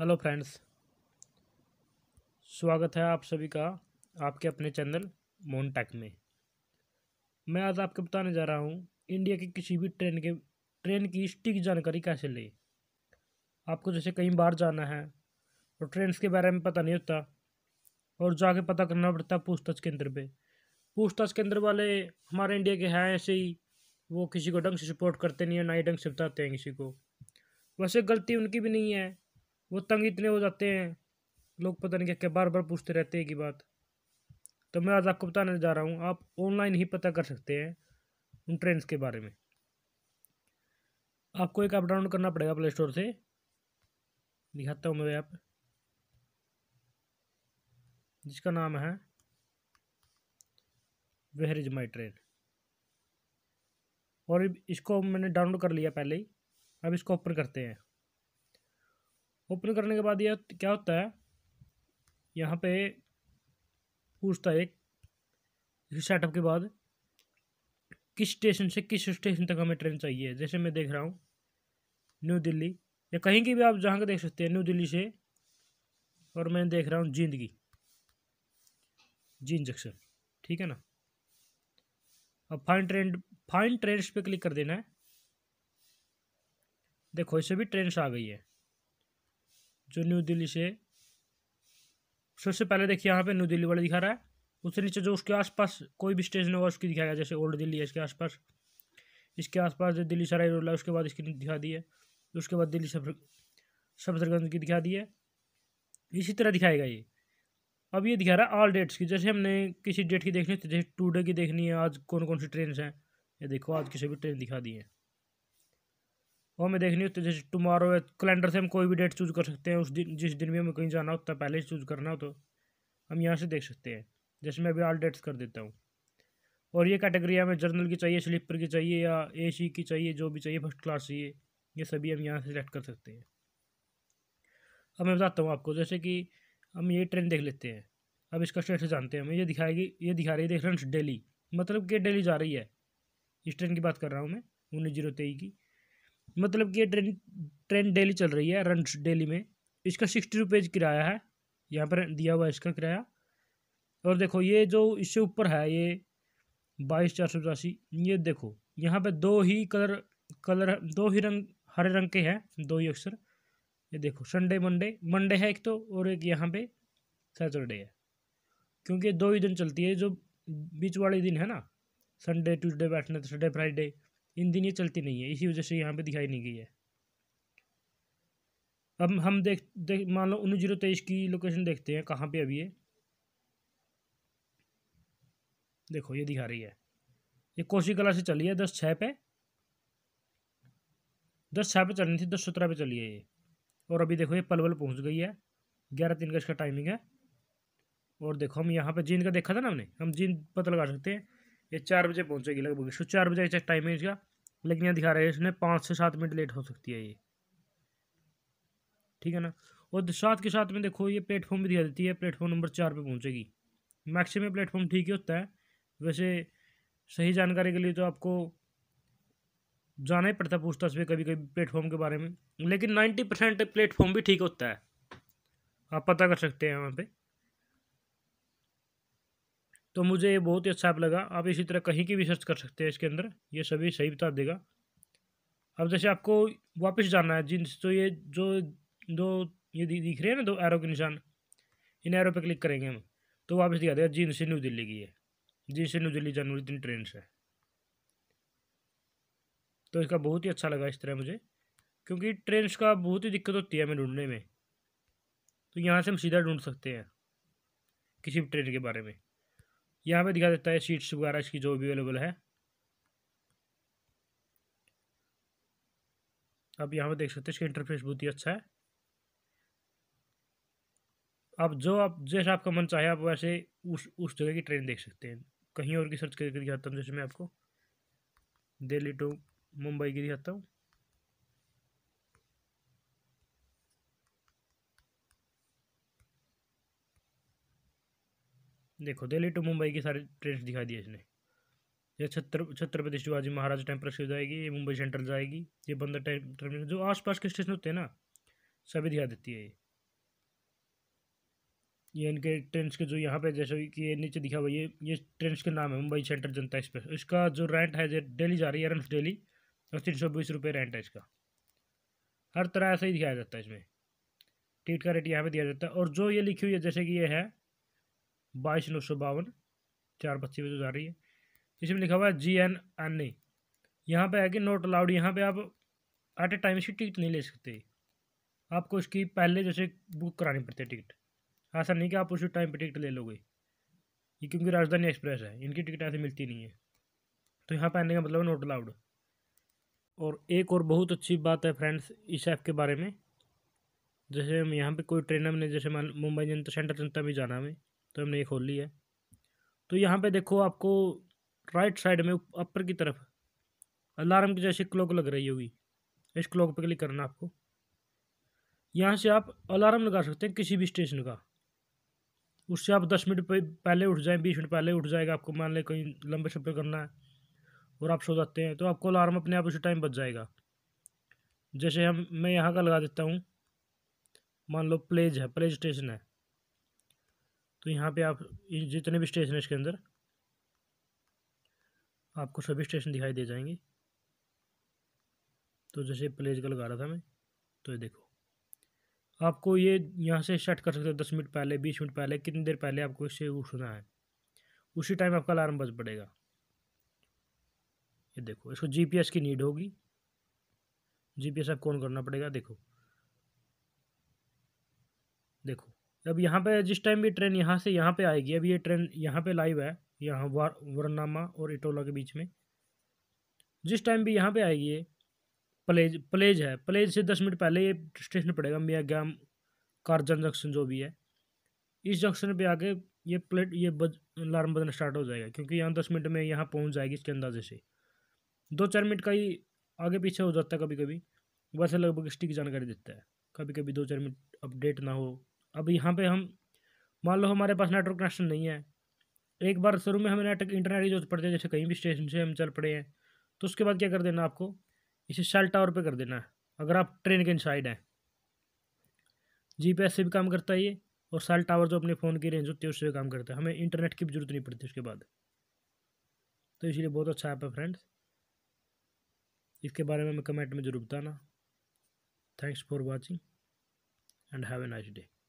hello friends स्वागत है आप सभी का आपके अपने चैनल मोन टैक में मैं आज आपको बताने जा रहा हूँ इंडिया के किसी भी ट्रेन के ट्रेन की स्टिक जानकारी कैसे ले आपको जैसे कहीं बाहर जाना है और तो ट्रेन के बारे में पता नहीं होता और जाके पता करना पड़ता है पूछताछ केंद्र पे पूछताछ केंद्र वाले हमारे इंडिया के हैं ऐसे ही वो किसी को ढंग से सपोर्ट करते नहीं है ना ही ढंग से बताते हैं किसी को वैसे गलती उनकी भी नहीं है वो तंग इतने हो जाते हैं लोग पता नहीं क्या क्या बार बार पूछते रहते हैं कि बात तो मैं आज आपको बताने जा रहा हूँ आप ऑनलाइन ही पता कर सकते हैं उन ट्रेंड्स के बारे में आपको एक ऐप डाउनलोड करना पड़ेगा प्ले स्टोर से दिखाता हूँ मेरे ऐप जिसका नाम है वेहर इज माई ट्रेन और इसको मैंने डाउनलोड कर लिया पहले ही अब इसको ओपन करते हैं ओपन करने के बाद यह क्या होता है यहाँ पे पूछता है एक सेटअप के बाद किस स्टेशन से किस स्टेशन तक हमें ट्रेन चाहिए जैसे मैं देख रहा हूँ न्यू दिल्ली या कहीं की भी आप जहाँ का देख सकते हैं न्यू दिल्ली से और मैं देख रहा हूँ जिंदगी जींद जंक्शन ठीक है ना अब फाइन ट्रेन फाइन ट्रेन पे क्लिक कर देना है देखो इसे भी ट्रेन आ गई है जो न्यू दिल्ली से सबसे पहले देखिए यहाँ पे न्यू दिल्ली वाले दिखा रहा है उससे नीचे जो उसके आसपास कोई भी स्टेशन होगा उसकी दिखाया गया जैसे ओल्ड दिल्ली है इसके आसपास इसके आसपास जो दिल्ली सराय है उसके बाद इसकी दिखा दी है उसके बाद दिल्ली सफर सफरगंज की दिखा दी है इसी तरह दिखाएगा ये अब ये दिखा रहा है ऑल डेट्स की जैसे हमने किसी डेट की देखनी है तो जैसे टूडे की देखनी है आज कौन कौन सी ट्रेन हैं ये देखो आज किसी भी ट्रेन दिखा दी है वो हमें देखनी होती है जैसे टुमारो कैलेंडर से हम कोई भी डेट चूज़ कर सकते हैं उस दिन जिस दिन भी हमें कहीं जाना होता है पहले ही चूज़ करना हो तो हम यहाँ से देख सकते हैं जैसे मैं अभी ऑल डेट्स कर देता हूँ और ये कैटेगरी हमें जर्नल की चाहिए स्लीपर की चाहिए या ए सी की चाहिए जो भी चाहिए फर्स्ट क्लास चाहिए ये सभी हम यहाँ से सिलेक्ट कर सकते हैं अब मैं बताता हूँ आपको जैसे कि हम ये ट्रेन देख लेते हैं अब इसका स्टेटस जानते हैं हमें ये दिखाएगी ये दिखा रही है रहे डेली मतलब कि डेली जा रही है इस ट्रेन की बात कर रहा हूँ मैं उन्नीस जीरो तेईस की मतलब कि ये ट्रेन ट्रेन डेली चल रही है रन डेली में इसका सिक्सटी रुपीज़ किराया है यहाँ पर दिया हुआ है इसका किराया और देखो ये जो इससे ऊपर है ये बाईस चार सौ पचासी ये देखो यहाँ पे दो ही कलर कलर दो ही रंग हरे रंग के हैं दो ही अक्सर ये देखो संडे मंडे मंडे है एक तो और एक यहाँ पे सैटरडे है क्योंकि दो ही दिन चलती है जो बीच वाले दिन है ना संडे ट्यूसडे बैठने संडे फ्राइडे इन दिन ये चलती नहीं है इसी वजह से यहाँ पे दिखाई नहीं गई है अब हम देख देख मान लो उन्नीस जीरो तेईस की लोकेशन देखते हैं कहाँ पे अभी ये देखो ये दिखा रही है ये कोशी कला से चली है दस छः पे दस छः पे चलनी थी दस सत्रह पे चली है ये और अभी देखो ये पलवल पहुँच गई है ग्यारह तीन का इसका टाइमिंग है और देखो हम यहाँ पे जींद का देखा था ना हमने हम जींद पता लगा सकते हैं ये चार बजे पहुँचेगी लगभग इसको चार बजे चेक टाइम है इसका लेकिन यहाँ दिखा रहा है इसने पाँच से सात मिनट लेट हो सकती है ये ठीक है ना और साथ के साथ में देखो ये प्लेटफॉर्म भी दिखा देती है प्लेटफॉर्म नंबर चार पे पहुँचेगी मैक्सिमम प्लेटफॉर्म ठीक ही होता है वैसे सही जानकारी के लिए तो आपको जाना ही पड़ता पूछताछ में कभी कभी प्लेटफॉर्म के बारे में लेकिन नाइन्टी परसेंट प्लेटफॉर्म भी ठीक होता है आप पता कर सकते हैं वहाँ पर तो मुझे ये बहुत ही अच्छा ऐप लगा आप इसी तरह कहीं की भी सर्च कर सकते हैं इसके अंदर ये सभी सही बता देगा अब जैसे आपको वापस जाना है जिन तो ये जो दो ये दिख रहे हैं ना दो एरो के निशान इन एरो पे क्लिक करेंगे हम तो वापस दिखा देगा जिन से न्यू दिल्ली की है जिन से न्यू दिल्ली जनवरी तीन ट्रेन से तो इसका बहुत ही अच्छा लगा इस तरह मुझे क्योंकि ट्रेन का बहुत ही दिक्कत होती है हमें ढूंढने में तो यहाँ से हम सीधा ढूंढ सकते हैं किसी भी ट्रेन के बारे में यहाँ पे दिखा देता है सीट्स वगैरह इसकी जो भी अवेलेबल है आप यहाँ पे देख सकते हैं इसका इंटरफेस बहुत ही अच्छा है आप जो आप जैसा आपका मन चाहे आप वैसे उस उस जगह की ट्रेन देख सकते हैं कहीं और की सर्च करके दिखाता हूँ जैसे मैं आपको दिल्ली टू मुंबई की दिखाता हूँ देखो दिल्ली टू मुंबई की सारी ट्रेन दिखा दी इसने ये छत्र छत्रपति शिवाजी महाराज टेम्पल से जाएगी ये मुंबई सेंट्रल जाएगी ये बंदर टर्मिनल जो आसपास के स्टेशन होते हैं ना सभी दिखा देती है ये ये इनके ट्रेन के जो यहाँ पे जैसे कि ये नीचे दिखा हुआ ये ये ट्रेन के नाम है मुंबई सेंट्रल जनता एक्सप्रेस इसका जो रेंट है डेली जा रही है रन डेली और तीन सौ बीस रुपये रेंट है इसका हर तरह ऐसा ही दिखाया जाता है इसमें टिकट का रेट यहाँ पर दिया जाता है और जो ये लिखी हुई है जैसे कि ये है बाईस नौ सौ बावन चार पच्चीस बजे जा रही है इसमें लिखा हुआ है जी एन एन ए यहाँ पर है कि नोट अलाउड यहाँ पे आप एट ए टाइम इसकी टिकट नहीं ले सकते आपको इसकी पहले जैसे बुक करानी पड़ती है टिकट ऐसा नहीं कि आप उसी टाइम पर टिकट ले लोगे ये क्योंकि राजधानी एक्सप्रेस है इनकी टिकट ऐसे मिलती नहीं है तो यहाँ पर आने का मतलब नोट अलाउड और एक और बहुत अच्छी बात है फ्रेंड्स इस ऐप के बारे में जैसे हम यहाँ पे कोई ट्रेन हमने जैसे मान मुंबई जनता सेंट्रल जनता में जाना हमें तो हमने ये खोल ली है तो यहाँ पे देखो आपको राइट साइड में अपर की तरफ अलार्म की जैसे क्लॉक लग रही होगी इस क्लॉक पे क्लिक करना आपको यहाँ से आप अलार्म लगा सकते हैं किसी भी स्टेशन का उससे आप दस मिनट पहले उठ जाएँ बीस मिनट पहले उठ जाएगा आपको मान लें कहीं लंबे सफ़र करना है और आप सो जाते हैं तो आपको अलार्म अपने आप उसी टाइम बच जाएगा जैसे हम मैं यहाँ का लगा देता हूँ मान लो प्लेज है प्लेज स्टेशन है तो यहाँ पे आप जितने भी स्टेशन है इसके अंदर आपको सभी स्टेशन दिखाई दे जाएंगे तो जैसे प्लेज का लगा रहा था मैं तो ये देखो आपको ये यहाँ से सेट कर सकते हो दस मिनट पहले बीस मिनट पहले कितनी देर पहले आपको इससे उठना है उसी टाइम आपका अलार्म बज पड़ेगा ये देखो इसको जीपीएस की नीड होगी जीपीएस आपको ऑन करना पड़ेगा देखो देखो अब यहाँ पे जिस टाइम भी ट्रेन यहाँ से यहाँ पे आएगी अभी ये ट्रेन यहाँ पे लाइव है यहाँ वार वरनामा और इटोला के बीच में जिस टाइम भी यहाँ पे आएगी ये प्लेज प्लेज है प्लेज से दस मिनट पहले ये स्टेशन पड़ेगा मिया गैम कारजन जंक्शन जो भी है इस जंक्शन पे आके ये प्लेट ये बज अलार्म बजना स्टार्ट हो जाएगा क्योंकि यहाँ दस मिनट में यहाँ पहुँच जाएगी इसके अंदाजे से दो चार मिनट का ही आगे पीछे हो जाता है कभी कभी वैसे लगभग स्टिक जानकारी देता है कभी कभी दो चार मिनट अपडेट ना हो अब यहाँ पे हम मान लो हमारे पास नेटवर्क कनेक्शन नहीं है एक बार शुरू में हमें नेट इंटरनेट की जरूरत पड़ती है जैसे कहीं भी स्टेशन से हम चल पड़े हैं तो उसके बाद क्या कर देना आपको इसे सेल टावर पर कर देना है अगर आप ट्रेन के इनसाइड हैं जीपीएस से भी काम करता है ये और सेल टावर जो अपने फ़ोन की रेंज होती है उससे भी काम करता है हमें इंटरनेट की भी जरूरत नहीं पड़ती उसके बाद तो इसलिए बहुत अच्छा ऐप है फ्रेंड्स इसके बारे में हमें कमेंट में जरूर बताना thanks for watching and have a nice day